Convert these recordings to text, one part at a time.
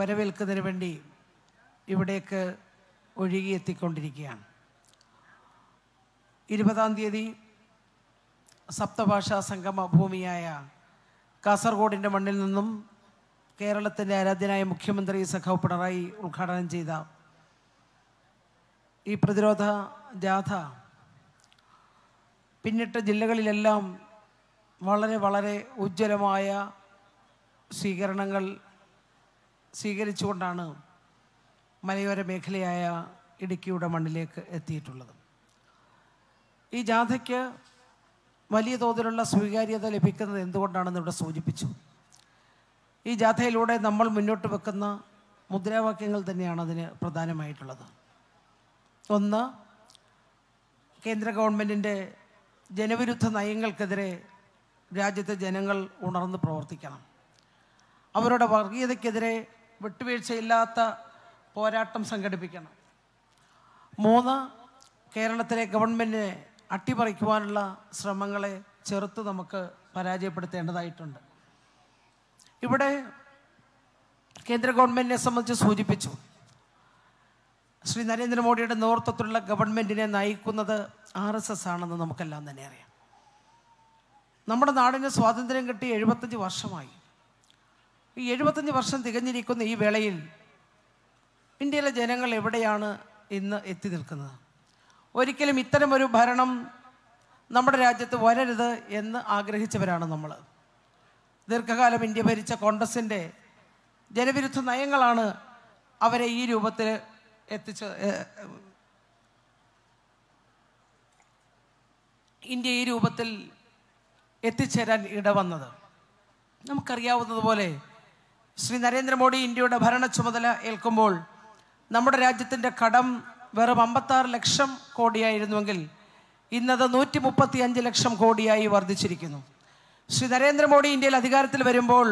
വരവേൽക്കുന്നതിന് വേണ്ടി ഇവിടേക്ക് ഒഴുകിയെത്തിക്കൊണ്ടിരിക്കുകയാണ് ഇരുപതാം തീയതി സപ്തഭാഷാ സംഗമ ഭൂമിയായ കാസർഗോഡിൻ്റെ മണ്ണിൽ നിന്നും കേരളത്തിൻ്റെ ആരാധ്യനായ മുഖ്യമന്ത്രി സഖാവ് പിണറായി ഉദ്ഘാടനം ചെയ്ത ഈ പ്രതിരോധ ജാഥ പിന്നിട്ട ജില്ലകളിലെല്ലാം വളരെ വളരെ ഉജ്ജ്വലമായ സ്വീകരണങ്ങൾ സ്വീകരിച്ചുകൊണ്ടാണ് മലയോര മേഖലയായ ഇടുക്കിയുടെ മണ്ണിലേക്ക് എത്തിയിട്ടുള്ളത് ഈ ജാഥയ്ക്ക് വലിയ തോതിലുള്ള സ്വീകാര്യത ലഭിക്കുന്നത് എന്തുകൊണ്ടാണെന്ന് ഇവിടെ സൂചിപ്പിച്ചു ഈ ജാഥയിലൂടെ നമ്മൾ മുന്നോട്ട് വെക്കുന്ന മുദ്രാവാക്യങ്ങൾ തന്നെയാണ് അതിന് പ്രധാനമായിട്ടുള്ളത് ഒന്ന് കേന്ദ്ര ഗവൺമെൻറ്റിൻ്റെ ജനവിരുദ്ധ നയങ്ങൾക്കെതിരെ രാജ്യത്തെ ജനങ്ങൾ ഉണർന്ന് പ്രവർത്തിക്കണം അവരുടെ വർഗീയതയ്ക്കെതിരെ വിട്ടുവീഴ്ചയില്ലാത്ത പോരാട്ടം സംഘടിപ്പിക്കണം മൂന്ന് കേരളത്തിലെ ഗവൺമെൻറ്റിനെ അട്ടിമറിക്കുവാനുള്ള ശ്രമങ്ങളെ ചെറുത്ത് നമുക്ക് പരാജയപ്പെടുത്തേണ്ടതായിട്ടുണ്ട് ഇവിടെ കേന്ദ്ര ഗവൺമെൻറ്റിനെ സംബന്ധിച്ച് സൂചിപ്പിച്ചു ശ്രീ നരേന്ദ്രമോദിയുടെ നേതൃത്വത്തിലുള്ള ഗവൺമെൻറ്റിനെ നയിക്കുന്നത് ആർ എസ് എസ് ആണെന്ന് നമുക്കെല്ലാം തന്നെ അറിയാം നമ്മുടെ നാടിന് സ്വാതന്ത്ര്യം കിട്ടി എഴുപത്തഞ്ച് വർഷമായി ഈ എഴുപത്തഞ്ച് വർഷം തികഞ്ഞിരിക്കുന്ന ഈ വേളയിൽ ഇന്ത്യയിലെ ജനങ്ങൾ എവിടെയാണ് ഇന്ന് എത്തി നിൽക്കുന്നത് ഒരിക്കലും ഇത്തരമൊരു ഭരണം നമ്മുടെ രാജ്യത്ത് വരരുത് എന്ന് ആഗ്രഹിച്ചവരാണ് നമ്മൾ ദീർഘകാലം ഇന്ത്യ ഭരിച്ച കോൺഗ്രസിൻ്റെ ജനവിരുദ്ധ നയങ്ങളാണ് അവരെ ഈ രൂപത്തിൽ എത്തിച്ച് ഇന്ത്യ ഈ രൂപത്തിൽ എത്തിച്ചേരാൻ ഇടവന്നത് നമുക്കറിയാവുന്നതുപോലെ ശ്രീ നരേന്ദ്രമോദി ഇന്ത്യയുടെ ഭരണ ചുമതല ഏൽക്കുമ്പോൾ നമ്മുടെ രാജ്യത്തിൻ്റെ കടം വെറും അമ്പത്താറ് ലക്ഷം കോടിയായിരുന്നുവെങ്കിൽ ഇന്നത് നൂറ്റി മുപ്പത്തി അഞ്ച് ലക്ഷം കോടിയായി വർദ്ധിച്ചിരിക്കുന്നു ശ്രീ നരേന്ദ്രമോദി ഇന്ത്യയിൽ അധികാരത്തിൽ വരുമ്പോൾ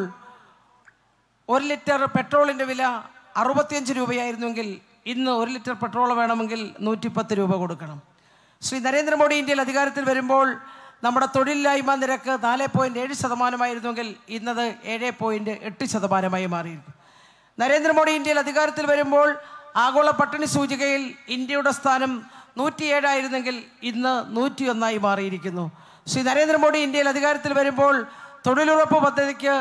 ഒരു ലിറ്റർ പെട്രോളിൻ്റെ വില അറുപത്തിയഞ്ച് രൂപയായിരുന്നുവെങ്കിൽ ഇന്ന് ഒരു ലിറ്റർ പെട്രോൾ വേണമെങ്കിൽ നൂറ്റിപ്പത്ത് രൂപ കൊടുക്കണം ശ്രീ നരേന്ദ്രമോദി ഇന്ത്യയിൽ അധികാരത്തിൽ വരുമ്പോൾ നമ്മുടെ തൊഴിലില്ലായ്മ നിരക്ക് നാല് പോയിൻ്റ് ഏഴ് ശതമാനമായിരുന്നുവെങ്കിൽ ഇന്നത് ഏഴ് പോയിൻ്റ് എട്ട് ശതമാനമായി മാറിയിരുന്നു നരേന്ദ്രമോദി ഇന്ത്യയിൽ അധികാരത്തിൽ വരുമ്പോൾ ആഗോള പട്ടിണി സൂചികയിൽ ഇന്ത്യയുടെ സ്ഥാനം നൂറ്റിയേഴായിരുന്നെങ്കിൽ ഇന്ന് നൂറ്റിയൊന്നായി മാറിയിരിക്കുന്നു ശ്രീ നരേന്ദ്രമോദി ഇന്ത്യയിൽ അധികാരത്തിൽ വരുമ്പോൾ തൊഴിലുറപ്പ് പദ്ധതിക്ക്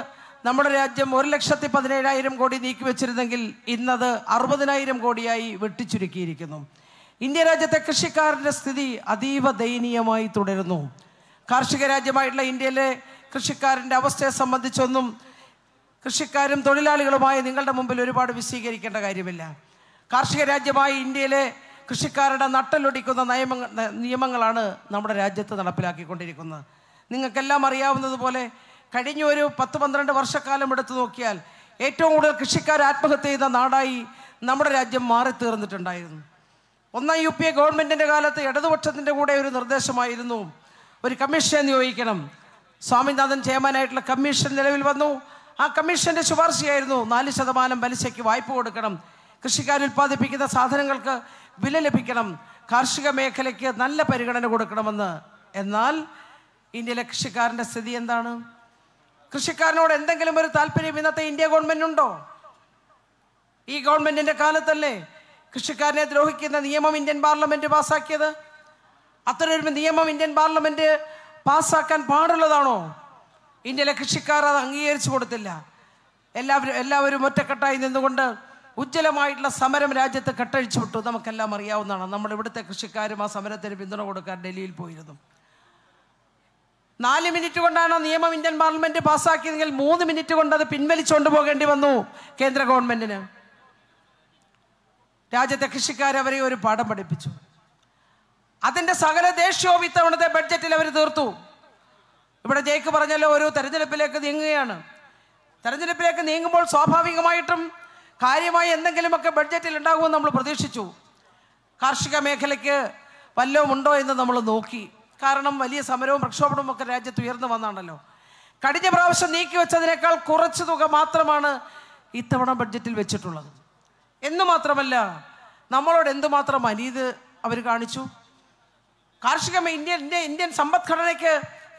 നമ്മുടെ രാജ്യം ഒരു ലക്ഷത്തി പതിനേഴായിരം കോടി നീക്കിവെച്ചിരുന്നെങ്കിൽ ഇന്നത് അറുപതിനായിരം കോടിയായി വെട്ടിച്ചുരുക്കിയിരിക്കുന്നു ഇന്ത്യ രാജ്യത്തെ കൃഷിക്കാരൻ്റെ സ്ഥിതി അതീവ ദയനീയമായി തുടരുന്നു കാർഷിക രാജ്യമായിട്ടുള്ള ഇന്ത്യയിലെ കൃഷിക്കാരൻ്റെ അവസ്ഥയെ സംബന്ധിച്ചൊന്നും കൃഷിക്കാരും തൊഴിലാളികളുമായി നിങ്ങളുടെ മുമ്പിൽ ഒരുപാട് വിശദീകരിക്കേണ്ട കാര്യമില്ല കാർഷിക രാജ്യമായ ഇന്ത്യയിലെ കൃഷിക്കാരുടെ നട്ടലൊടിക്കുന്ന നിയമങ്ങൾ നിയമങ്ങളാണ് നമ്മുടെ രാജ്യത്ത് നടപ്പിലാക്കിക്കൊണ്ടിരിക്കുന്നത് നിങ്ങൾക്കെല്ലാം അറിയാവുന്നതുപോലെ കഴിഞ്ഞ ഒരു പത്ത് പന്ത്രണ്ട് വർഷക്കാലം എടുത്തു നോക്കിയാൽ ഏറ്റവും കൂടുതൽ കൃഷിക്കാർ ആത്മഹത്യ ചെയ്ത നാടായി നമ്മുടെ രാജ്യം തീർന്നിട്ടുണ്ടായിരുന്നു ഒന്നാം യു പി എ ഗവൺമെൻറ്റിൻ്റെ കാലത്ത് ഇടതുപക്ഷത്തിൻ്റെ കൂടെ ഒരു നിർദ്ദേശമായിരുന്നു ഒരു കമ്മീഷൻ നിയോഗിക്കണം സ്വാമിനാഥൻ ചെയർമാനായിട്ടുള്ള കമ്മീഷൻ നിലവിൽ വന്നു ആ കമ്മീഷന്റെ ശുപാർശയായിരുന്നു നാല് ശതമാനം പലിശയ്ക്ക് വായ്പ കൊടുക്കണം കൃഷിക്കാർ ഉൽപ്പാദിപ്പിക്കുന്ന സാധനങ്ങൾക്ക് വില ലഭിക്കണം കാർഷിക മേഖലയ്ക്ക് നല്ല പരിഗണന കൊടുക്കണമെന്ന് എന്നാൽ ഇന്ത്യയിലെ കൃഷിക്കാരൻ്റെ സ്ഥിതി എന്താണ് കൃഷിക്കാരനോട് എന്തെങ്കിലും ഒരു താല്പര്യം ഇന്നത്തെ ഇന്ത്യ ഗവൺമെന്റ് ഉണ്ടോ ഈ ഗവൺമെൻറ്റിൻ്റെ കാലത്തല്ലേ കൃഷിക്കാരനെ ദ്രോഹിക്കുന്ന നിയമം ഇന്ത്യൻ പാർലമെൻറ്റ് പാസ്സാക്കിയത് അത്തരമൊരു നിയമം ഇന്ത്യൻ പാർലമെന്റ് പാസ്സാക്കാൻ പാടുള്ളതാണോ ഇന്ത്യയിലെ കൃഷിക്കാർ അത് അംഗീകരിച്ചു കൊടുത്തില്ല എല്ലാവരും എല്ലാവരും ഒറ്റക്കെട്ടായി നിന്നുകൊണ്ട് ഉജ്ജ്വലമായിട്ടുള്ള സമരം രാജ്യത്ത് കെട്ടഴിച്ചു വിട്ടു നമുക്കെല്ലാം അറിയാവുന്നതാണ് നമ്മൾ ഇവിടുത്തെ കൃഷിക്കാരും ആ സമരത്തിന് പിന്തുണ കൊടുക്കാൻ ഡൽഹിയിൽ പോയിരുന്നു നാല് മിനിറ്റ് കൊണ്ടാണ് നിയമം ഇന്ത്യൻ പാർലമെന്റ് പാസ്സാക്കിയതെങ്കിൽ മൂന്ന് മിനിറ്റ് കൊണ്ട് അത് പിൻവലിച്ചുകൊണ്ട് പോകേണ്ടി വന്നു കേന്ദ്ര ഗവൺമെന്റിന് രാജ്യത്തെ കൃഷിക്കാരവരെ ഒരു പാഠം പഠിപ്പിച്ചു അതിന്റെ സകല ദേഷ്യവും ഇത്തവണത്തെ ബഡ്ജറ്റിൽ അവർ തീർത്തു ഇവിടെ ജയ്ക്ക് പറഞ്ഞല്ലോ ഒരു തെരഞ്ഞെടുപ്പിലേക്ക് നീങ്ങുകയാണ് തെരഞ്ഞെടുപ്പിലേക്ക് നീങ്ങുമ്പോൾ സ്വാഭാവികമായിട്ടും കാര്യമായി എന്തെങ്കിലുമൊക്കെ ബഡ്ജറ്റിൽ ഉണ്ടാകുമെന്ന് നമ്മൾ പ്രതീക്ഷിച്ചു കാർഷിക മേഖലയ്ക്ക് വല്ലതും ഉണ്ടോ എന്ന് നമ്മൾ നോക്കി കാരണം വലിയ സമരവും പ്രക്ഷോഭവും ഒക്കെ രാജ്യത്ത് ഉയർന്നു വന്നാണല്ലോ കഴിഞ്ഞ പ്രാവശ്യം നീക്കി വെച്ചതിനേക്കാൾ കുറച്ച് തുക മാത്രമാണ് ഇത്തവണ ബഡ്ജറ്റിൽ വെച്ചിട്ടുള്ളത് എന്ന് മാത്രമല്ല നമ്മളോട് എന്തുമാത്രം അനീത് അവർ കാണിച്ചു കാർഷിക ഇന്ത്യ ഇന്ത്യൻ സമ്പദ്ഘടനയ്ക്ക്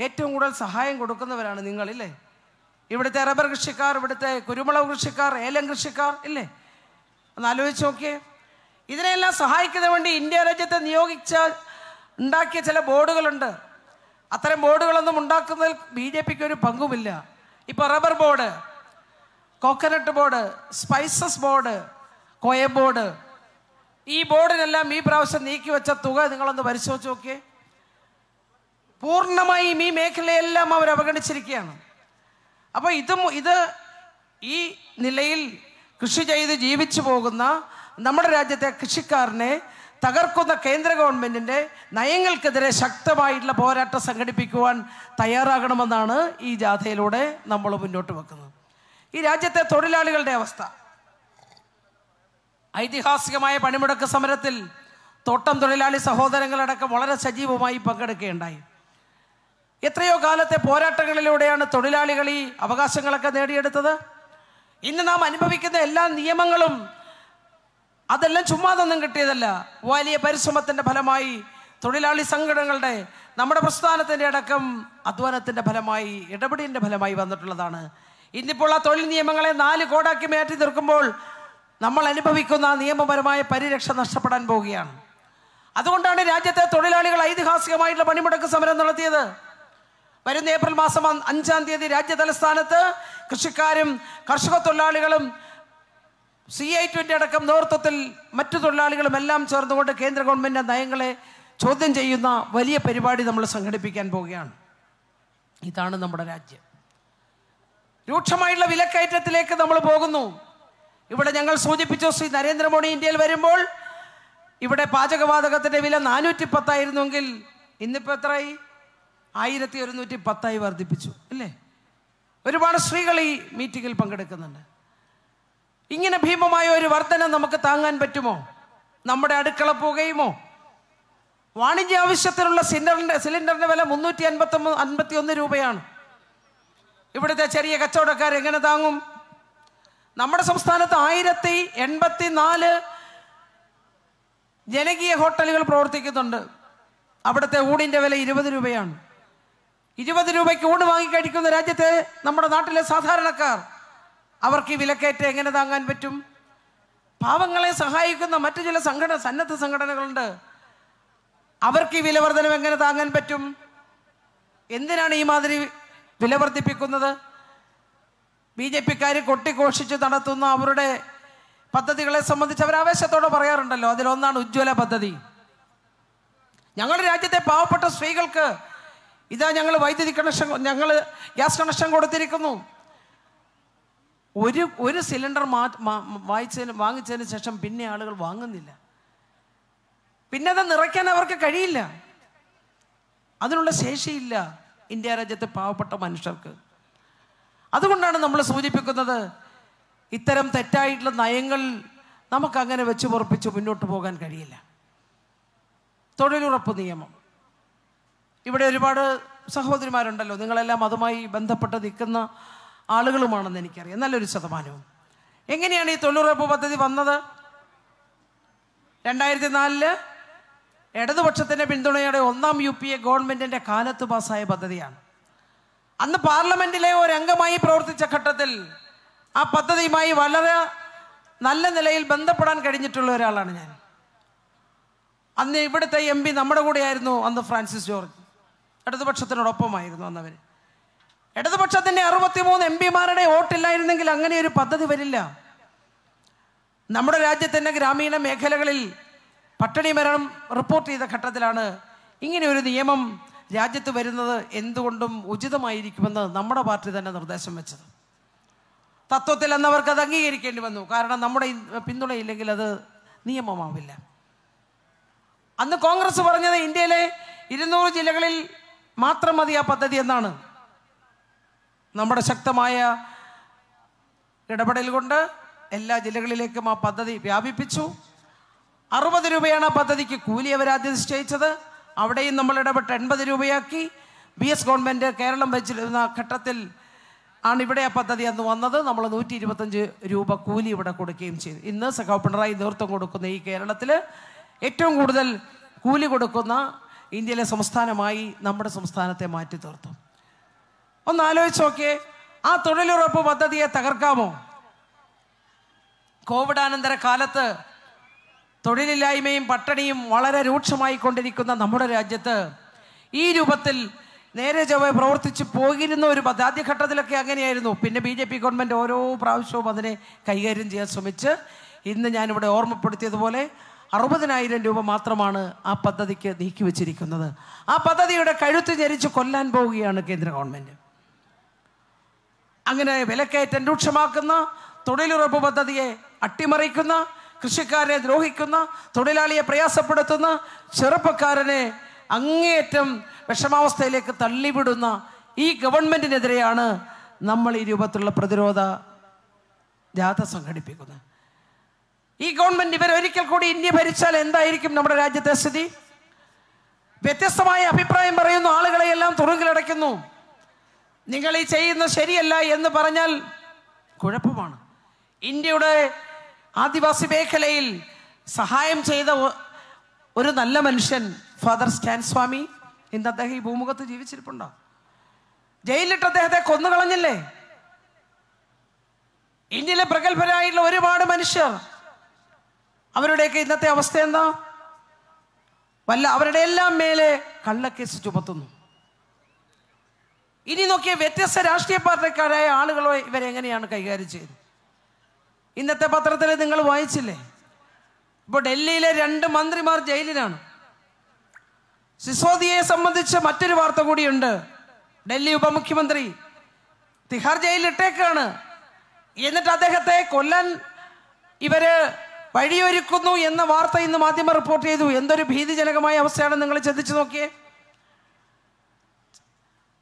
ഏറ്റവും കൂടുതൽ സഹായം കൊടുക്കുന്നവരാണ് നിങ്ങളില്ലേ ഇവിടുത്തെ റബ്ബർ കൃഷിക്കാർ ഇവിടുത്തെ കുരുമുളക് കൃഷിക്കാർ ഏലം കൃഷിക്കാർ ഇല്ലേ ഒന്ന് ആലോചിച്ച് നോക്കിയേ ഇതിനെല്ലാം സഹായിക്കുന്ന വേണ്ടി ഇന്ത്യ രാജ്യത്തെ നിയോഗിച്ച ഉണ്ടാക്കിയ ചില ബോർഡുകളുണ്ട് അത്തരം ബോർഡുകളൊന്നും ഉണ്ടാക്കുന്നതിൽ ബി ജെ പിക്ക് ഒരു പങ്കുമില്ല ഇപ്പോൾ rubber board coconut board spices board coir board ഈ ബോർഡിനെല്ലാം ഈ പ്രാവശ്യം നീക്കിവെച്ച തുക നിങ്ങളൊന്ന് പരിശോധിച്ച് നോക്കിയേ പൂർണ്ണമായും ഈ മേഖലയെല്ലാം അവർ അവഗണിച്ചിരിക്കുകയാണ് അപ്പോൾ ഇതും ഇത് ഈ നിലയിൽ കൃഷി ചെയ്ത് ജീവിച്ചു പോകുന്ന നമ്മുടെ രാജ്യത്തെ കൃഷിക്കാരനെ തകർക്കുന്ന കേന്ദ്ര ഗവൺമെൻറ്റിൻ്റെ നയങ്ങൾക്കെതിരെ ശക്തമായിട്ടുള്ള പോരാട്ടം സംഘടിപ്പിക്കുവാൻ തയ്യാറാകണമെന്നാണ് ഈ ജാഥയിലൂടെ നമ്മൾ മുന്നോട്ട് വെക്കുന്നത് ഈ രാജ്യത്തെ തൊഴിലാളികളുടെ അവസ്ഥ ഐതിഹാസികമായ പണിമുടക്ക് സമരത്തിൽ തോട്ടം തൊഴിലാളി സഹോദരങ്ങളടക്കം വളരെ സജീവമായി പങ്കെടുക്കുകയുണ്ടായി എത്രയോ കാലത്തെ പോരാട്ടങ്ങളിലൂടെയാണ് തൊഴിലാളികൾ ഈ അവകാശങ്ങളൊക്കെ നേടിയെടുത്തത് ഇന്ന് നാം അനുഭവിക്കുന്ന എല്ലാ നിയമങ്ങളും അതെല്ലാം ചുമ്മാതൊന്നും കിട്ടിയതല്ല വലിയ പരിശ്രമത്തിൻ്റെ ഫലമായി തൊഴിലാളി സംഘടനകളുടെ നമ്മുടെ പ്രസ്ഥാനത്തിൻ്റെ അടക്കം അധ്വാനത്തിൻ്റെ ഫലമായി ഇടപെടലിൻ്റെ ഫലമായി വന്നിട്ടുള്ളതാണ് ഇന്നിപ്പോൾ ആ തൊഴിൽ നിയമങ്ങളെ നാല് കോടാക്കി മാറ്റി തീർക്കുമ്പോൾ നമ്മൾ അനുഭവിക്കുന്ന നിയമപരമായ പരിരക്ഷ നഷ്ടപ്പെടാൻ പോവുകയാണ് അതുകൊണ്ടാണ് രാജ്യത്തെ തൊഴിലാളികൾ ഐതിഹാസികമായിട്ടുള്ള പണിമുടക്ക് സമരം നടത്തിയത് വരുന്ന ഏപ്രിൽ മാസം അഞ്ചാം തീയതി രാജ്യ തലസ്ഥാനത്ത് കൃഷിക്കാരും കർഷക തൊഴിലാളികളും സി ഐ ട്വൻ്റി അടക്കം നേതൃത്വത്തിൽ മറ്റു തൊഴിലാളികളും എല്ലാം ചേർന്നുകൊണ്ട് കേന്ദ്ര ഗവൺമെൻറ് നയങ്ങളെ ചോദ്യം ചെയ്യുന്ന വലിയ പരിപാടി നമ്മൾ സംഘടിപ്പിക്കാൻ പോവുകയാണ് ഇതാണ് നമ്മുടെ രാജ്യം രൂക്ഷമായിട്ടുള്ള വിലക്കയറ്റത്തിലേക്ക് നമ്മൾ പോകുന്നു ഇവിടെ ഞങ്ങൾ സൂചിപ്പിച്ചു ശ്രീ നരേന്ദ്രമോദി ഇന്ത്യയിൽ വരുമ്പോൾ ഇവിടെ പാചകവാതകത്തിൻ്റെ വില നാനൂറ്റി പത്തായിരുന്നുവെങ്കിൽ ഇന്നിപ്പോൾ എത്രയായി ആയിരത്തി ഒരുന്നൂറ്റി പത്തായി വർദ്ധിപ്പിച്ചു അല്ലേ ഒരുപാട് സ്ത്രീകൾ ഈ മീറ്റിങ്ങിൽ പങ്കെടുക്കുന്നുണ്ട് ഇങ്ങനെ ഭീമമായ ഒരു വർധന നമുക്ക് താങ്ങാൻ പറ്റുമോ നമ്മുടെ അടുക്കള പുകയുമോ വാണിജ്യ ആവശ്യത്തിനുള്ള സിലിണ്ടറിൻ്റെ സിലിണ്ടറിൻ്റെ വില മുന്നൂറ്റി അൻപത്തി അൻപത്തി ഒന്ന് രൂപയാണ് ഇവിടുത്തെ ചെറിയ കച്ചവടക്കാർ എങ്ങനെ താങ്ങും നമ്മുടെ സംസ്ഥാനത്ത് ആയിരത്തി എൺപത്തി നാല് ജനകീയ ഹോട്ടലുകൾ പ്രവർത്തിക്കുന്നുണ്ട് അവിടുത്തെ ഊടിൻ്റെ വില ഇരുപത് രൂപയാണ് ഇരുപത് രൂപയ്ക്ക് ഊണ് വാങ്ങിക്കഴിക്കുന്ന രാജ്യത്തെ നമ്മുടെ നാട്ടിലെ സാധാരണക്കാർ അവർക്ക് ഈ വിലക്കയറ്റം എങ്ങനെ താങ്ങാൻ പറ്റും പാവങ്ങളെ സഹായിക്കുന്ന മറ്റു ചില സംഘടന സന്നദ്ധ സംഘടനകളുണ്ട് അവർക്ക് ഈ വിലവർദ്ധനം എങ്ങനെ താങ്ങാൻ പറ്റും എന്തിനാണ് ഈ മാതിരി വില വർദ്ധിപ്പിക്കുന്നത് ബി ജെ പിക്കാർ കൊട്ടിഘോഷിച്ച് നടത്തുന്ന അവരുടെ പദ്ധതികളെ സംബന്ധിച്ച് അവർ ആവേശത്തോടെ പറയാറുണ്ടല്ലോ അതിലൊന്നാണ് ഉജ്ജ്വല പദ്ധതി ഞങ്ങളുടെ രാജ്യത്തെ പാവപ്പെട്ട സ്ത്രീകൾക്ക് ഇതാ ഞങ്ങൾ വൈദ്യുതി കണക്ഷൻ ഞങ്ങൾ ഗ്യാസ് കണക്ഷൻ കൊടുത്തിരിക്കുന്നു ഒരു ഒരു സിലിണ്ടർ മാ വായിച്ചതിന് വാങ്ങിച്ചതിന് ശേഷം പിന്നെ ആളുകൾ വാങ്ങുന്നില്ല പിന്നെ അത് നിറയ്ക്കാൻ അവർക്ക് കഴിയില്ല അതിനുള്ള ശേഷിയില്ല ഇന്ത്യ രാജ്യത്തെ പാവപ്പെട്ട മനുഷ്യർക്ക് അതുകൊണ്ടാണ് നമ്മൾ സൂചിപ്പിക്കുന്നത് ഇത്തരം തെറ്റായിട്ടുള്ള നയങ്ങൾ നമുക്കങ്ങനെ വെച്ച് പുറപ്പിച്ച് മുന്നോട്ട് പോകാൻ കഴിയില്ല തൊഴിലുറപ്പ് നിയമം ഇവിടെ ഒരുപാട് സഹോദരിമാരുണ്ടല്ലോ നിങ്ങളെല്ലാം അതുമായി ബന്ധപ്പെട്ട് നിൽക്കുന്ന ആളുകളുമാണെന്ന് എനിക്കറിയാം നല്ലൊരു ശതമാനവും എങ്ങനെയാണ് ഈ തൊഴിലുറപ്പ് പദ്ധതി വന്നത് രണ്ടായിരത്തി നാലില് ഇടതുപക്ഷത്തിൻ്റെ പിന്തുണയോടെ ഒന്നാം യു പി എ ഗവൺമെൻറ്റിൻ്റെ കാലത്ത് പാസ്സായ പദ്ധതിയാണ് അന്ന് പാർലമെന്റിലെ ഒരു അംഗമായി പ്രവർത്തിച്ച ഘട്ടത്തിൽ ആ പദ്ധതിയുമായി വളരെ നല്ല നിലയിൽ ബന്ധപ്പെടാൻ കഴിഞ്ഞിട്ടുള്ള ഒരാളാണ് ഞാൻ അന്ന് ഇവിടുത്തെ എം പി നമ്മുടെ കൂടെയായിരുന്നു അന്ന് ഫ്രാൻസിസ് ജോർജ് ഇടതുപക്ഷത്തിനോടൊപ്പമായിരുന്നു അന്നവർ ഇടതുപക്ഷത്തിൻ്റെ അറുപത്തിമൂന്ന് എം പിമാരുടെ വോട്ടില്ലായിരുന്നെങ്കിൽ അങ്ങനെ ഒരു പദ്ധതി വരില്ല നമ്മുടെ രാജ്യത്തിൻ്റെ ഗ്രാമീണ മേഖലകളിൽ പട്ടിണി മരണം റിപ്പോർട്ട് ചെയ്ത ഘട്ടത്തിലാണ് ഇങ്ങനെ ഒരു നിയമം രാജ്യത്ത് വരുന്നത് എന്തുകൊണ്ടും ഉചിതമായിരിക്കുമെന്ന് നമ്മുടെ പാർട്ടി തന്നെ നിർദ്ദേശം വെച്ചത് തത്വത്തിൽ എന്നവർക്ക് അത് അംഗീകരിക്കേണ്ടി വന്നു കാരണം നമ്മുടെ പിന്തുണയില്ലെങ്കിൽ അത് നിയമമാവില്ല അന്ന് കോൺഗ്രസ് പറഞ്ഞത് ഇന്ത്യയിലെ ഇരുന്നൂറ് ജില്ലകളിൽ മാത്രം മതി ആ പദ്ധതി എന്നാണ് നമ്മുടെ ശക്തമായ ഇടപെടൽ കൊണ്ട് എല്ലാ ജില്ലകളിലേക്കും ആ പദ്ധതി വ്യാപിപ്പിച്ചു അറുപത് രൂപയാണ് ആ പദ്ധതിക്ക് കൂലി അവരാദ്യം നിശ്ചയിച്ചത് അവിടെയും നമ്മൾ ഇടപെട്ട് എൺപത് രൂപയാക്കി ബി എസ് ഗവൺമെൻറ് കേരളം വെച്ചിരുന്ന ഘട്ടത്തിൽ ആണ് ഇവിടെ ആ പദ്ധതി അന്ന് വന്നത് നമ്മൾ നൂറ്റി ഇരുപത്തഞ്ച് രൂപ കൂലി ഇവിടെ കൊടുക്കുകയും ചെയ്തു ഇന്ന് സഖാവ് പിണറായി നേതൃത്വം കൊടുക്കുന്ന ഈ കേരളത്തിൽ ഏറ്റവും കൂടുതൽ കൂലി കൊടുക്കുന്ന ഇന്ത്യയിലെ സംസ്ഥാനമായി നമ്മുടെ സംസ്ഥാനത്തെ മാറ്റി തീർത്തു ഒന്ന് ആലോചിച്ച് നോക്കിയേ ആ തൊഴിലുറപ്പ് പദ്ധതിയെ തകർക്കാമോ കോവിഡാനന്തര കാലത്ത് തൊഴിലില്ലായ്മയും പട്ടിണിയും വളരെ രൂക്ഷമായി കൊണ്ടിരിക്കുന്ന നമ്മുടെ രാജ്യത്ത് ഈ രൂപത്തിൽ നേരെ ചൊവ്വ പ്രവർത്തിച്ച് പോയിരുന്ന ഒരു പദ്ധതി ആദ്യഘട്ടത്തിലൊക്കെ അങ്ങനെയായിരുന്നു പിന്നെ ബി ജെ പി ഗവൺമെൻറ് ഓരോ പ്രാവശ്യവും അതിനെ കൈകാര്യം ചെയ്യാൻ ശ്രമിച്ച് ഇന്ന് ഞാനിവിടെ ഓർമ്മപ്പെടുത്തിയതുപോലെ അറുപതിനായിരം രൂപ മാത്രമാണ് ആ പദ്ധതിക്ക് നീക്കി വച്ചിരിക്കുന്നത് ആ പദ്ധതിയുടെ കഴുത്ത് ഞരിച്ച് കൊല്ലാൻ പോവുകയാണ് കേന്ദ്ര ഗവൺമെൻറ് അങ്ങനെ വിലക്കയറ്റം രൂക്ഷമാക്കുന്ന തൊഴിലുറപ്പ് പദ്ധതിയെ അട്ടിമറിക്കുന്ന കൃഷിക്കാരെ ദ്രോഹിക്കുന്ന തൊഴിലാളിയെ പ്രയാസപ്പെടുത്തുന്ന ചെറുപ്പക്കാരനെ അങ്ങേയറ്റം വിഷമാവസ്ഥയിലേക്ക് തള്ളിവിടുന്ന ഈ ഗവൺമെൻറ്റിനെതിരെയാണ് നമ്മൾ ഈ രൂപത്തിലുള്ള പ്രതിരോധ ജാഥ സംഘടിപ്പിക്കുന്നത് ഈ ഗവൺമെൻറ് ഇവർ ഒരിക്കൽ കൂടി ഇന്ത്യ ഭരിച്ചാൽ എന്തായിരിക്കും നമ്മുടെ രാജ്യത്തെ സ്ഥിതി വ്യത്യസ്തമായ അഭിപ്രായം പറയുന്ന ആളുകളെയെല്ലാം തുറുങ്കിലടയ്ക്കുന്നു നിങ്ങൾ ഈ ചെയ്യുന്നത് ശരിയല്ല എന്ന് പറഞ്ഞാൽ കുഴപ്പമാണ് ഇന്ത്യയുടെ ആദിവാസി മേഖലയിൽ സഹായം ചെയ്ത ഒരു നല്ല മനുഷ്യൻ ഫാദർ സ്റ്റാൻ സ്വാമി ഇന്ന് അദ്ദേഹം ഈ ഭൂമുഖത്ത് ജീവിച്ചിരിപ്പുണ്ടോ ജയിലിട്ട് അദ്ദേഹത്തെ കൊന്നുകളഞ്ഞില്ലേ ഇന്ത്യയിലെ പ്രഗത്ഭരായിട്ടുള്ള ഒരുപാട് മനുഷ്യർ അവരുടെയൊക്കെ ഇന്നത്തെ അവസ്ഥ എന്താ വല്ല അവരുടെ എല്ലാം മേലെ കള്ളക്കേസ് ചുമത്തുന്നു ഇനി നോക്കിയ വ്യത്യസ്ത രാഷ്ട്രീയ പാർട്ടിക്കാരായ ആളുകളോ ഇവരെങ്ങനെയാണ് കൈകാര്യം ചെയ്തത് ഇന്നത്തെ പത്രത്തിൽ നിങ്ങൾ വായിച്ചില്ലേ ഇപ്പോൾ ഡൽഹിയിലെ രണ്ട് മന്ത്രിമാർ ജയിലിലാണ് സിസോദിയെ സംബന്ധിച്ച് മറ്റൊരു വാർത്ത കൂടിയുണ്ട് ഡൽഹി ഉപമുഖ്യമന്ത്രി തിഹാർ ജയിലിട്ടേക്കാണ് എന്നിട്ട് അദ്ദേഹത്തെ കൊല്ലാൻ ഇവര് വഴിയൊരുക്കുന്നു എന്ന വാർത്ത ഇന്ന് മാധ്യമം റിപ്പോർട്ട് ചെയ്തു എന്തൊരു ഭീതിജനകമായ അവസ്ഥയാണ് നിങ്ങൾ ചിന്തിച്ചു നോക്കിയേ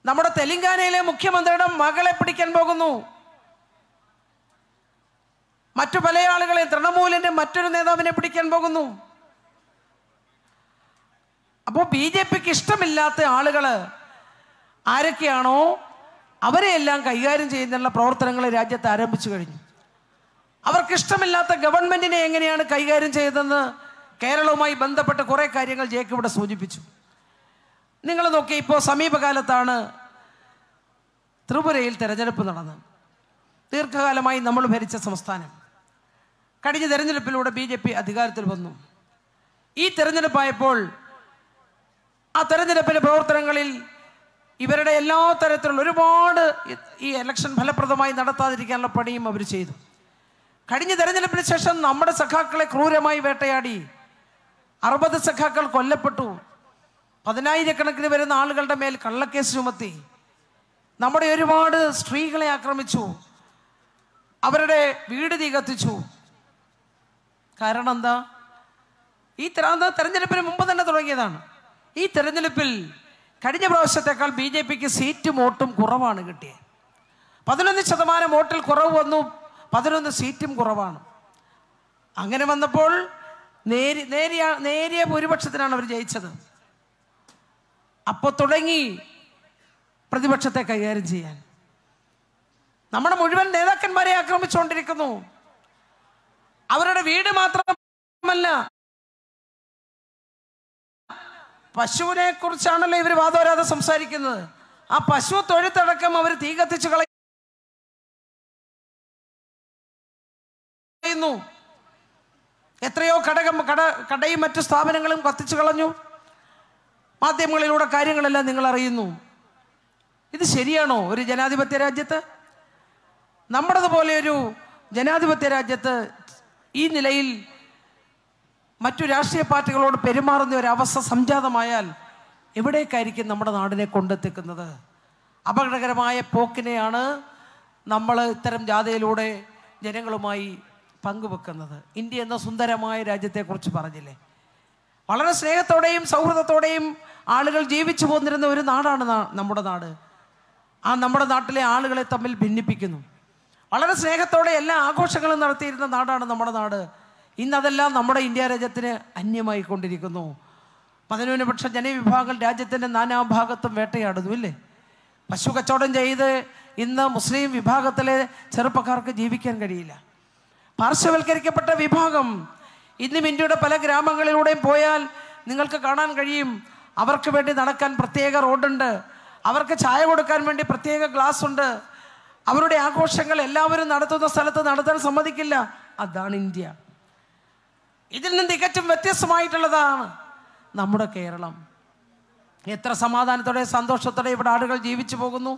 നമ്മുടെ തെലങ്കാനയിലെ മുഖ്യമന്ത്രിയുടെ മകളെ പിടിക്കാൻ പോകുന്നു മറ്റു പല ആളുകളെ തൃണമൂലിൻ്റെ മറ്റൊരു നേതാവിനെ പിടിക്കാൻ പോകുന്നു അപ്പോൾ ബി ജെ പിക്ക് ഇഷ്ടമില്ലാത്ത ആളുകൾ ആരൊക്കെയാണോ അവരെയെല്ലാം കൈകാര്യം ചെയ്യുന്നതിനുള്ള പ്രവർത്തനങ്ങൾ രാജ്യത്ത് ആരംഭിച്ചു കഴിഞ്ഞു അവർക്കിഷ്ടമില്ലാത്ത ഗവൺമെൻറ്റിനെ എങ്ങനെയാണ് കൈകാര്യം ചെയ്തതെന്ന് കേരളവുമായി ബന്ധപ്പെട്ട് കുറേ കാര്യങ്ങൾ ജേക്ക് ഇവിടെ സൂചിപ്പിച്ചു നിങ്ങൾ നോക്കി ഇപ്പോൾ സമീപകാലത്താണ് ത്രിപുരയിൽ തെരഞ്ഞെടുപ്പ് നടന്നത് ദീർഘകാലമായി നമ്മൾ ഭരിച്ച സംസ്ഥാനം കഴിഞ്ഞ തെരഞ്ഞെടുപ്പിലൂടെ ബി ജെ പി അധികാരത്തിൽ വന്നു ഈ തെരഞ്ഞെടുപ്പായപ്പോൾ ആ തെരഞ്ഞെടുപ്പിൻ്റെ പ്രവർത്തനങ്ങളിൽ ഇവരുടെ എല്ലാ തരത്തിലുള്ള ഒരുപാട് ഈ ഇലക്ഷൻ ഫലപ്രദമായി നടത്താതിരിക്കാനുള്ള പണിയും അവർ ചെയ്തു കഴിഞ്ഞ തെരഞ്ഞെടുപ്പിന് ശേഷം നമ്മുടെ സഖാക്കളെ ക്രൂരമായി വേട്ടയാടി അറുപത് സഖാക്കൾ കൊല്ലപ്പെട്ടു പതിനായിരക്കണക്കിന് വരുന്ന ആളുകളുടെ മേൽ കള്ളക്കേസ് ചുമത്തി നമ്മുടെ ഒരുപാട് സ്ത്രീകളെ ആക്രമിച്ചു അവരുടെ വീട് തീ കത്തിച്ചു കാരണം എന്താ ഈ തെരഞ്ഞെടുപ്പിന് മുമ്പ് തന്നെ തുടങ്ങിയതാണ് ഈ തെരഞ്ഞെടുപ്പിൽ കഴിഞ്ഞ പ്രാവശ്യത്തെക്കാൾ ബി ജെ പിക്ക് സീറ്റും വോട്ടും കുറവാണ് കിട്ടിയത് പതിനൊന്ന് ശതമാനം വോട്ടിൽ കുറവ് വന്നു പതിനൊന്ന് സീറ്റും കുറവാണ് അങ്ങനെ വന്നപ്പോൾ നേരി നേരിയ നേരിയ ഭൂരിപക്ഷത്തിനാണ് അവർ ജയിച്ചത് അപ്പോൾ തുടങ്ങി പ്രതിപക്ഷത്തെ കൈകാര്യം ചെയ്യാൻ നമ്മുടെ മുഴുവൻ നേതാക്കന്മാരെ ആക്രമിച്ചുകൊണ്ടിരിക്കുന്നു അവരുടെ വീട് മാത്രമല്ല പശുവിനെ കുറിച്ചാണല്ലോ ഇവർ വാദോരാതെ സംസാരിക്കുന്നത് ആ പശു തൊഴുത്തടക്കം അവർ തീ കത്തിച്ചു കളയുന്നു എത്രയോ കടകം കട കടയും മറ്റു സ്ഥാപനങ്ങളും കത്തിച്ചു കളഞ്ഞു മാധ്യമങ്ങളിലൂടെ കാര്യങ്ങളെല്ലാം നിങ്ങൾ അറിയുന്നു ഇത് ശരിയാണോ ഒരു ജനാധിപത്യ രാജ്യത്ത് നമ്മുടേതുപോലെ ഒരു ജനാധിപത്യ രാജ്യത്ത് ഈ നിലയിൽ മറ്റു രാഷ്ട്രീയ പാർട്ടികളോട് പെരുമാറുന്ന അവസ്ഥ സംജാതമായാൽ എവിടേക്കായിരിക്കും നമ്മുടെ നാടിനെ കൊണ്ടെത്തിക്കുന്നത് അപകടകരമായ പോക്കിനെയാണ് നമ്മൾ ഇത്തരം ജാഥയിലൂടെ ജനങ്ങളുമായി പങ്കുവെക്കുന്നത് ഇന്ത്യ എന്ന സുന്ദരമായ രാജ്യത്തെക്കുറിച്ച് പറഞ്ഞില്ലേ വളരെ സ്നേഹത്തോടെയും സൗഹൃദത്തോടെയും ആളുകൾ ജീവിച്ചു പോന്നിരുന്ന ഒരു നാടാണ് നമ്മുടെ നാട് ആ നമ്മുടെ നാട്ടിലെ ആളുകളെ തമ്മിൽ ഭിന്നിപ്പിക്കുന്നു വളരെ സ്നേഹത്തോടെ എല്ലാ ആഘോഷങ്ങളും നടത്തിയിരുന്ന നാടാണ് നമ്മുടെ നാട് ഇന്നതെല്ലാം നമ്മുടെ ഇന്ത്യ രാജ്യത്തിന് കൊണ്ടിരിക്കുന്നു പതിനൂനപക്ഷ ജനവിഭാഗങ്ങൾ രാജ്യത്തിൻ്റെ നാനാഭാഗത്തും വേട്ടയാടുന്നു ഇല്ലേ പശു കച്ചവടം ചെയ്ത് ഇന്ന് മുസ്ലിം വിഭാഗത്തിലെ ചെറുപ്പക്കാർക്ക് ജീവിക്കാൻ കഴിയില്ല പാർശ്വവൽക്കരിക്കപ്പെട്ട വിഭാഗം ഇന്നും ഇന്ത്യയുടെ പല ഗ്രാമങ്ങളിലൂടെയും പോയാൽ നിങ്ങൾക്ക് കാണാൻ കഴിയും അവർക്ക് വേണ്ടി നടക്കാൻ പ്രത്യേക റോഡുണ്ട് അവർക്ക് ചായ കൊടുക്കാൻ വേണ്ടി പ്രത്യേക ഗ്ലാസ് ഉണ്ട് അവരുടെ ആഘോഷങ്ങൾ എല്ലാവരും നടത്തുന്ന സ്ഥലത്ത് നടത്താൻ സമ്മതിക്കില്ല അതാണ് ഇന്ത്യ ഇതിൽ നിന്ന് തികച്ചും വ്യത്യസ്തമായിട്ടുള്ളതാണ് നമ്മുടെ കേരളം എത്ര സമാധാനത്തോടെ സന്തോഷത്തോടെ ഇവിടെ ആളുകൾ ജീവിച്ചു പോകുന്നു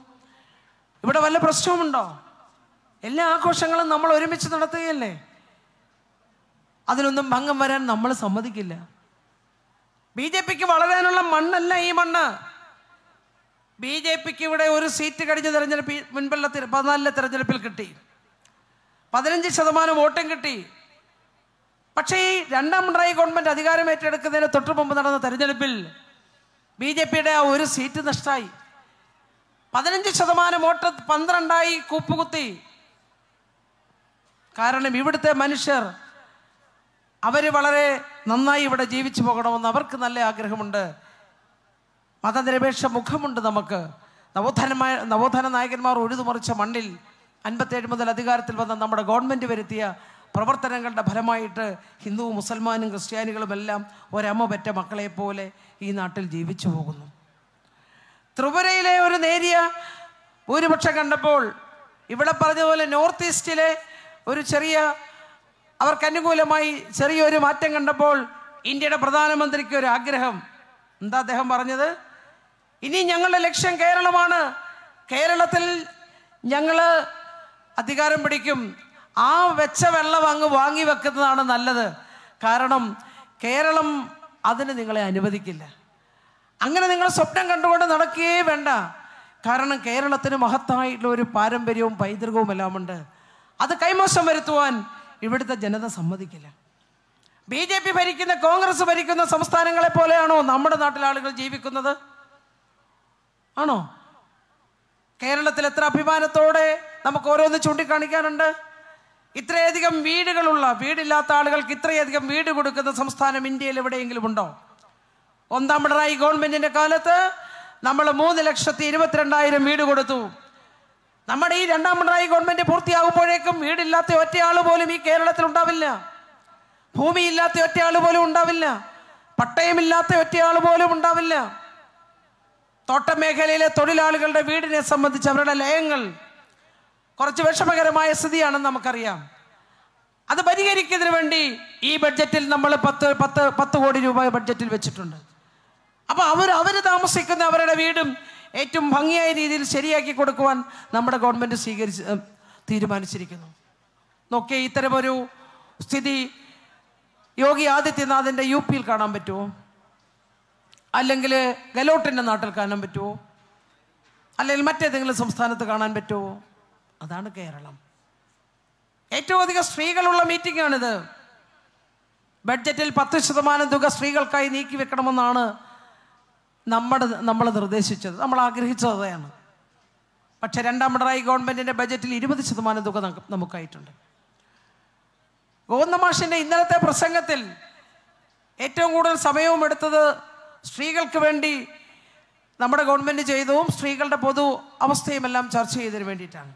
ഇവിടെ വല്ല പ്രശ്നവുമുണ്ടോ എല്ലാ ആഘോഷങ്ങളും നമ്മൾ ഒരുമിച്ച് നടത്തുകയല്ലേ അതിനൊന്നും ഭംഗം വരാൻ നമ്മൾ സമ്മതിക്കില്ല ബി ജെ പിക്ക് വളരാനുള്ള മണ്ണല്ല ഈ മണ്ണ് ബി ജെ പിക്ക് ഇവിടെ ഒരു സീറ്റ് കഴിഞ്ഞ തെരഞ്ഞെടുപ്പിൽ മുൻപുള്ള പതിനാലിലെ തെരഞ്ഞെടുപ്പിൽ കിട്ടി പതിനഞ്ച് ശതമാനം വോട്ടും കിട്ടി പക്ഷേ ഈ രണ്ടാം പിണറായി ഗവൺമെൻറ് അധികാരം ഏറ്റെടുക്കുന്നതിന് തൊട്ടു മുമ്പ് നടന്ന തെരഞ്ഞെടുപ്പിൽ ബി ജെ പിയുടെ ആ ഒരു സീറ്റ് നഷ്ടമായി പതിനഞ്ച് ശതമാനം വോട്ട് പന്ത്രണ്ടായി കൂപ്പുകുത്തി കാരണം ഇവിടുത്തെ മനുഷ്യർ അവർ വളരെ നന്നായി ഇവിടെ ജീവിച്ചു പോകണമെന്ന് അവർക്ക് നല്ല ആഗ്രഹമുണ്ട് മതനിരപേക്ഷ മുഖമുണ്ട് നമുക്ക് നവോത്ഥാനമായ നവോത്ഥാന നായകന്മാർ ഉഴുതുമറിച്ച മണ്ണിൽ അൻപത്തേഴ് മുതൽ അധികാരത്തിൽ വന്ന നമ്മുടെ ഗവൺമെൻറ് വരുത്തിയ പ്രവർത്തനങ്ങളുടെ ഫലമായിട്ട് ഹിന്ദുവും മുസൽമാനും ക്രിസ്ത്യാനികളുമെല്ലാം ഒരമ്മ പറ്റ മക്കളെപ്പോലെ ഈ നാട്ടിൽ ജീവിച്ചു പോകുന്നു ത്രിപുരയിലെ ഒരു നേരിയ ഭൂരിപക്ഷം കണ്ടപ്പോൾ ഇവിടെ പറഞ്ഞതുപോലെ നോർത്ത് ഈസ്റ്റിലെ ഒരു ചെറിയ അവർക്ക് അനുകൂലമായി ചെറിയൊരു മാറ്റം കണ്ടപ്പോൾ ഇന്ത്യയുടെ പ്രധാനമന്ത്രിക്ക് ഒരു ആഗ്രഹം എന്താ അദ്ദേഹം പറഞ്ഞത് ഇനി ഞങ്ങളുടെ ലക്ഷ്യം കേരളമാണ് കേരളത്തിൽ ഞങ്ങൾ അധികാരം പിടിക്കും ആ വെച്ച വെള്ളം അങ്ങ് വാങ്ങി വെക്കുന്നതാണ് നല്ലത് കാരണം കേരളം അതിന് നിങ്ങളെ അനുവദിക്കില്ല അങ്ങനെ നിങ്ങൾ സ്വപ്നം കണ്ടുകൊണ്ട് നടക്കുകയേ വേണ്ട കാരണം കേരളത്തിന് മഹത്തായിട്ടുള്ള ഒരു പാരമ്പര്യവും പൈതൃകവും എല്ലാം ഉണ്ട് അത് കൈമോശം വരുത്തുവാൻ ഇവിടുത്തെ ജനത സമ്മതിക്കില്ല ബി ഭരിക്കുന്ന കോൺഗ്രസ് ഭരിക്കുന്ന സംസ്ഥാനങ്ങളെ പോലെയാണോ നമ്മുടെ നാട്ടിലെ ആളുകൾ ജീവിക്കുന്നത് ആണോ കേരളത്തിൽ എത്ര അഭിമാനത്തോടെ നമുക്ക് ഓരോന്ന് ചൂണ്ടിക്കാണിക്കാനുണ്ട് ഇത്രയധികം വീടുകളുള്ള വീടില്ലാത്ത ആളുകൾക്ക് ഇത്രയധികം വീട് കൊടുക്കുന്ന സംസ്ഥാനം ഇന്ത്യയിൽ എവിടെയെങ്കിലും ഉണ്ടോ ഒന്നാം പിണറായി ഗവൺമെന്റിന്റെ കാലത്ത് നമ്മൾ മൂന്ന് ലക്ഷത്തി ഇരുപത്തിരണ്ടായിരം വീട് കൊടുത്തു നമ്മുടെ ഈ രണ്ടാം പിണറായി ഗവൺമെന്റ് പൂർത്തിയാകുമ്പോഴേക്കും വീടില്ലാത്ത ഒറ്റയാൾ പോലും ഈ കേരളത്തിൽ ഉണ്ടാവില്ല ഭൂമിയില്ലാത്ത ഒറ്റയാൾ പോലും ഉണ്ടാവില്ല പട്ടയമില്ലാത്ത ഒറ്റയാൾ പോലും ഉണ്ടാവില്ല തോട്ടമേഖലയിലെ തൊഴിലാളികളുടെ വീടിനെ സംബന്ധിച്ച് അവരുടെ ലയങ്ങൾ കുറച്ച് വിഷമകരമായ സ്ഥിതിയാണെന്ന് നമുക്കറിയാം അത് പരിഹരിക്കുന്നതിന് വേണ്ടി ഈ ബഡ്ജറ്റിൽ നമ്മൾ പത്ത് പത്ത് പത്ത് കോടി രൂപ ബഡ്ജറ്റിൽ വെച്ചിട്ടുണ്ട് അപ്പോൾ അവർ അവർ താമസിക്കുന്ന അവരുടെ വീടും ഏറ്റവും ഭംഗിയായ രീതിയിൽ ശരിയാക്കി കൊടുക്കുവാൻ നമ്മുടെ ഗവൺമെൻറ് സ്വീകരിച്ച് തീരുമാനിച്ചിരിക്കുന്നു നോക്കിയാൽ ഇത്തരമൊരു സ്ഥിതി യോഗി ആദിത്യനാഥിൻ്റെ യു പിയിൽ കാണാൻ പറ്റുമോ അല്ലെങ്കിൽ ഗലോട്ടിൻ്റെ നാട്ടിൽ കാണാൻ പറ്റുമോ അല്ലെങ്കിൽ മറ്റേതെങ്കിലും സംസ്ഥാനത്ത് കാണാൻ പറ്റുമോ അതാണ് കേരളം ഏറ്റവും അധികം സ്ത്രീകളുള്ള മീറ്റിംഗാണിത് ബഡ്ജറ്റിൽ പത്ത് ശതമാനം തുക സ്ത്രീകൾക്കായി നീക്കി വെക്കണമെന്നാണ് നമ്മുടെ നമ്മൾ നിർദ്ദേശിച്ചത് നമ്മൾ ആഗ്രഹിച്ചത് അതാണ് പക്ഷേ രണ്ടാം പിണറായി ഗവൺമെൻറ്റിൻ്റെ ബജറ്റിൽ ഇരുപത് ശതമാനം തുക നമുക്കായിട്ടുണ്ട് ഗോവന്ദമാഷിൻ്റെ ഇന്നലത്തെ പ്രസംഗത്തിൽ ഏറ്റവും കൂടുതൽ സമയവും എടുത്തത് സ്ത്രീകൾക്ക് വേണ്ടി നമ്മുടെ ഗവൺമെൻറ് ചെയ്തതും സ്ത്രീകളുടെ പൊതു അവസ്ഥയും എല്ലാം ചർച്ച ചെയ്തതിന് വേണ്ടിയിട്ടാണ്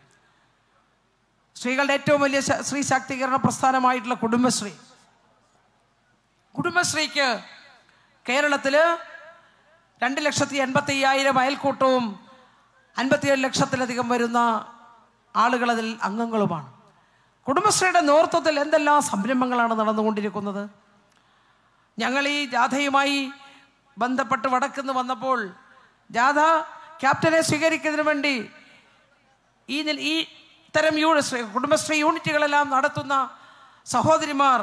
സ്ത്രീകളുടെ ഏറ്റവും വലിയ സ്ത്രീ ശാക്തീകരണ പ്രസ്ഥാനമായിട്ടുള്ള കുടുംബശ്രീ കുടുംബശ്രീക്ക് കേരളത്തിൽ രണ്ട് ലക്ഷത്തി എൺപത്തി അയ്യായിരം അയൽക്കൂട്ടവും അൻപത്തിയേഴ് ലക്ഷത്തിലധികം വരുന്ന ആളുകൾ അതിൽ അംഗങ്ങളുമാണ് കുടുംബശ്രീയുടെ നേതൃത്വത്തിൽ എന്തെല്ലാം സംരംഭങ്ങളാണ് നടന്നുകൊണ്ടിരിക്കുന്നത് ഞങ്ങൾ ഈ ജാഥയുമായി ബന്ധപ്പെട്ട് വടക്കുന്ന് വന്നപ്പോൾ ജാഥ ക്യാപ്റ്റനെ സ്വീകരിക്കുന്നതിന് വേണ്ടി ഈ ഈ തരം യൂണിറ്റ് കുടുംബശ്രീ യൂണിറ്റുകളെല്ലാം നടത്തുന്ന സഹോദരിമാർ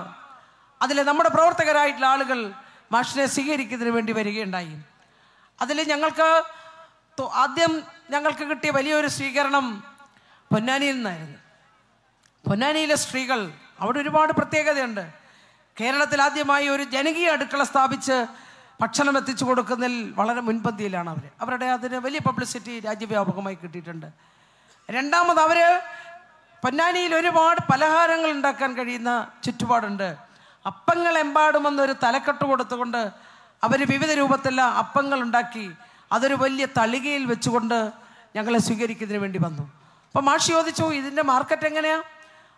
അതിൽ നമ്മുടെ പ്രവർത്തകരായിട്ടുള്ള ആളുകൾ മാഷിനെ സ്വീകരിക്കുന്നതിന് വേണ്ടി വരികയുണ്ടായി അതിൽ ഞങ്ങൾക്ക് ആദ്യം ഞങ്ങൾക്ക് കിട്ടിയ വലിയൊരു സ്വീകരണം പൊന്നാനിയിൽ നിന്നായിരുന്നു പൊന്നാനിയിലെ സ്ത്രീകൾ അവിടെ ഒരുപാട് പ്രത്യേകതയുണ്ട് കേരളത്തിൽ ആദ്യമായി ഒരു ജനകീയ അടുക്കള സ്ഥാപിച്ച് ഭക്ഷണം എത്തിച്ചു കൊടുക്കുന്നതിൽ വളരെ മുൻപന്തിയിലാണ് അവർ അവരുടെ അതിന് വലിയ പബ്ലിസിറ്റി രാജ്യവ്യാപകമായി കിട്ടിയിട്ടുണ്ട് രണ്ടാമത് അവർ പൊന്നാനിയിൽ ഒരുപാട് പലഹാരങ്ങൾ ഉണ്ടാക്കാൻ കഴിയുന്ന ചുറ്റുപാടുണ്ട് അപ്പങ്ങൾ എമ്പാടുമെന്നൊരു തലക്കെട്ട് കൊടുത്തുകൊണ്ട് അവർ വിവിധ രൂപത്തിലുള്ള അപ്പങ്ങൾ ഉണ്ടാക്കി അതൊരു വലിയ തളികയിൽ വെച്ചുകൊണ്ട് ഞങ്ങളെ സ്വീകരിക്കുന്നതിന് വേണ്ടി വന്നു അപ്പോൾ മാഷി ചോദിച്ചു ഇതിൻ്റെ മാർക്കറ്റ് എങ്ങനെയാണ്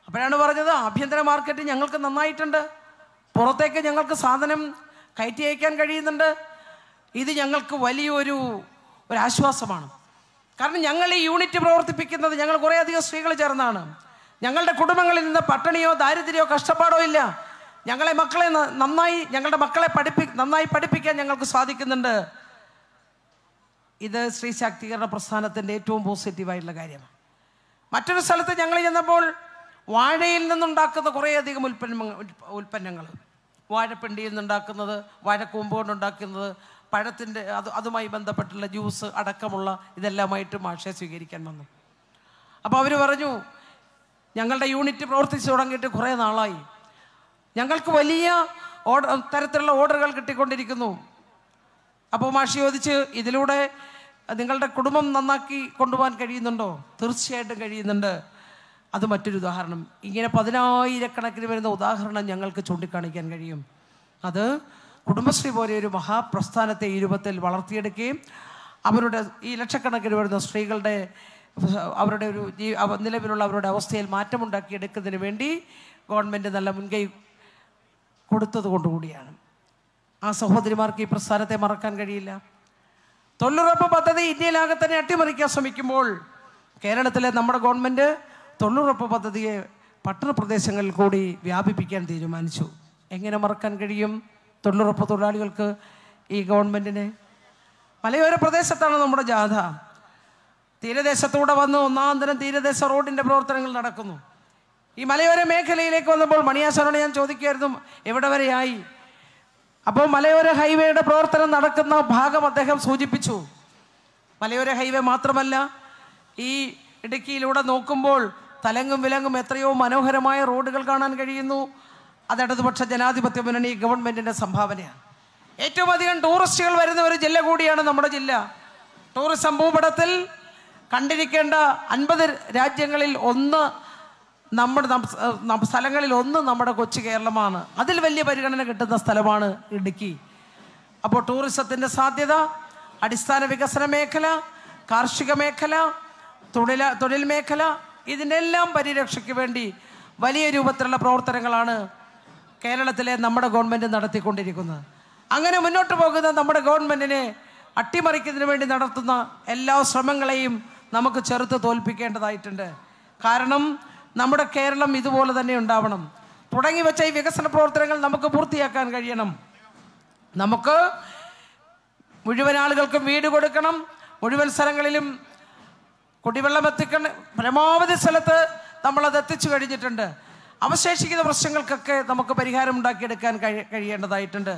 അപ്പോഴാണ് പറഞ്ഞത് ആഭ്യന്തര മാർക്കറ്റ് ഞങ്ങൾക്ക് നന്നായിട്ടുണ്ട് പുറത്തേക്ക് ഞങ്ങൾക്ക് സാധനം കയറ്റി അയക്കാൻ കഴിയുന്നുണ്ട് ഇത് ഞങ്ങൾക്ക് വലിയൊരു ഒരു ആശ്വാസമാണ് കാരണം ഞങ്ങൾ ഈ യൂണിറ്റ് പ്രവർത്തിപ്പിക്കുന്നത് ഞങ്ങൾ കുറേയധികം സ്ത്രീകൾ ചേർന്നാണ് ഞങ്ങളുടെ കുടുംബങ്ങളിൽ നിന്ന് പട്ടിണിയോ ദാരിദ്ര്യമോ കഷ്ടപ്പാടോ ഇല്ല ഞങ്ങളെ മക്കളെ നന്നായി ഞങ്ങളുടെ മക്കളെ പഠിപ്പി നന്നായി പഠിപ്പിക്കാൻ ഞങ്ങൾക്ക് സാധിക്കുന്നുണ്ട് ഇത് സ്ത്രീ ശാക്തീകരണ പ്രസ്ഥാനത്തിൻ്റെ ഏറ്റവും പോസിറ്റീവായിട്ടുള്ള കാര്യമാണ് മറ്റൊരു സ്ഥലത്ത് ഞങ്ങൾ ചെന്നപ്പോൾ വാഴയിൽ നിന്നുണ്ടാക്കുന്ന കുറേയധികം ഉൽപ്പന്ന ഉൽപ്പന്നങ്ങൾ വാഴപ്പിണ്ടിയിൽ നിന്നുണ്ടാക്കുന്നത് വാഴക്കൂമ്പോണ്ട് ഉണ്ടാക്കുന്നത് പഴത്തിൻ്റെ അത് അതുമായി ബന്ധപ്പെട്ടുള്ള ജ്യൂസ് അടക്കമുള്ള ഇതെല്ലാമായിട്ട് മാഷെ സ്വീകരിക്കാൻ വന്നു അപ്പോൾ അവർ പറഞ്ഞു ഞങ്ങളുടെ യൂണിറ്റ് പ്രവർത്തിച്ചു തുടങ്ങിയിട്ട് കുറേ നാളായി ഞങ്ങൾക്ക് വലിയ ഓർഡർ തരത്തിലുള്ള ഓർഡറുകൾ കിട്ടിക്കൊണ്ടിരിക്കുന്നു അപ്പോൾ മാഷി ചോദിച്ച് ഇതിലൂടെ നിങ്ങളുടെ കുടുംബം നന്നാക്കി കൊണ്ടുപോകാൻ കഴിയുന്നുണ്ടോ തീർച്ചയായിട്ടും കഴിയുന്നുണ്ട് അത് മറ്റൊരു ഉദാഹരണം ഇങ്ങനെ പതിനായിരക്കണക്കിന് വരുന്ന ഉദാഹരണം ഞങ്ങൾക്ക് ചൂണ്ടിക്കാണിക്കാൻ കഴിയും അത് കുടുംബശ്രീ പോലെ ഒരു മഹാപ്രസ്ഥാനത്തെ രൂപത്തിൽ വളർത്തിയെടുക്കുകയും അവരുടെ ഈ ലക്ഷക്കണക്കിന് വരുന്ന സ്ത്രീകളുടെ അവരുടെ ഒരു നിലവിലുള്ള അവരുടെ അവസ്ഥയിൽ മാറ്റമുണ്ടാക്കിയെടുക്കുന്നതിന് വേണ്ടി ഗവൺമെൻറ് നല്ല മുൻകൈ കൊണ്ടുകൂടിയാണ് ആ സഹോദരിമാർക്ക് ഈ പ്രസ്ഥാനത്തെ മറക്കാൻ കഴിയില്ല തൊഴിലുറപ്പ് പദ്ധതി ഇന്ത്യയിലാകെ തന്നെ അട്ടിമറിക്കാൻ ശ്രമിക്കുമ്പോൾ കേരളത്തിലെ നമ്മുടെ ഗവൺമെൻറ് തൊഴിലുറപ്പ് പദ്ധതിയെ പട്ടണപ്രദേശങ്ങളിൽ കൂടി വ്യാപിപ്പിക്കാൻ തീരുമാനിച്ചു എങ്ങനെ മറക്കാൻ കഴിയും തൊഴിലുറപ്പ് തൊഴിലാളികൾക്ക് ഈ ഗവൺമെൻറ്റിനെ മലയോര പ്രദേശത്താണ് നമ്മുടെ ജാഥ തീരദേശത്തൂടെ വന്ന് ഒന്നാം തരം തീരദേശ റോഡിൻ്റെ പ്രവർത്തനങ്ങൾ നടക്കുന്നു ഈ മലയോര മേഖലയിലേക്ക് വന്നപ്പോൾ മണിയാസനോട് ഞാൻ ചോദിക്കുമായിരുന്നു എവിടെ വരെയായി അപ്പോൾ മലയോര ഹൈവേയുടെ പ്രവർത്തനം നടക്കുന്ന ഭാഗം അദ്ദേഹം സൂചിപ്പിച്ചു മലയോര ഹൈവേ മാത്രമല്ല ഈ ഇടുക്കിയിലൂടെ നോക്കുമ്പോൾ തലങ്ങും വിലങ്ങും എത്രയോ മനോഹരമായ റോഡുകൾ കാണാൻ കഴിയുന്നു അത് ഇടതുപക്ഷ ജനാധിപത്യ മുന്നണി ഗവൺമെൻറ്റിൻ്റെ സംഭാവനയാണ് ഏറ്റവും അധികം ടൂറിസ്റ്റുകൾ വരുന്ന ഒരു ജില്ല കൂടിയാണ് നമ്മുടെ ജില്ല ടൂറിസം ഭൂപടത്തിൽ കണ്ടിരിക്കേണ്ട അൻപത് രാജ്യങ്ങളിൽ ഒന്ന് നമ്മുടെ സ്ഥലങ്ങളിൽ ഒന്ന് നമ്മുടെ കൊച്ചു കേരളമാണ് അതിൽ വലിയ പരിഗണന കിട്ടുന്ന സ്ഥലമാണ് ഇടുക്കി അപ്പോൾ ടൂറിസത്തിൻ്റെ സാധ്യത അടിസ്ഥാന വികസന മേഖല കാർഷിക മേഖല തൊഴിലാ തൊഴിൽ മേഖല ഇതിനെല്ലാം പരിരക്ഷയ്ക്ക് വേണ്ടി വലിയ രൂപത്തിലുള്ള പ്രവർത്തനങ്ങളാണ് കേരളത്തിലെ നമ്മുടെ ഗവൺമെൻറ് നടത്തിക്കൊണ്ടിരിക്കുന്നത് അങ്ങനെ മുന്നോട്ട് പോകുന്ന നമ്മുടെ ഗവൺമെൻറ്റിനെ അട്ടിമറിക്കുന്നതിന് വേണ്ടി നടത്തുന്ന എല്ലാ ശ്രമങ്ങളെയും നമുക്ക് ചെറുത്ത് തോൽപ്പിക്കേണ്ടതായിട്ടുണ്ട് കാരണം നമ്മുടെ കേരളം ഇതുപോലെ തന്നെ ഉണ്ടാവണം തുടങ്ങി വെച്ച ഈ വികസന പ്രവർത്തനങ്ങൾ നമുക്ക് പൂർത്തിയാക്കാൻ കഴിയണം നമുക്ക് മുഴുവൻ ആളുകൾക്കും വീട് കൊടുക്കണം മുഴുവൻ സ്ഥലങ്ങളിലും കുടിവെള്ളം എത്തിക്കണ പരമാവധി സ്ഥലത്ത് നമ്മളത് എത്തിച്ചു കഴിഞ്ഞിട്ടുണ്ട് അവശേഷിക്കുന്ന പ്രശ്നങ്ങൾക്കൊക്കെ നമുക്ക് പരിഹാരം ഉണ്ടാക്കിയെടുക്കാൻ കഴിയേണ്ടതായിട്ടുണ്ട്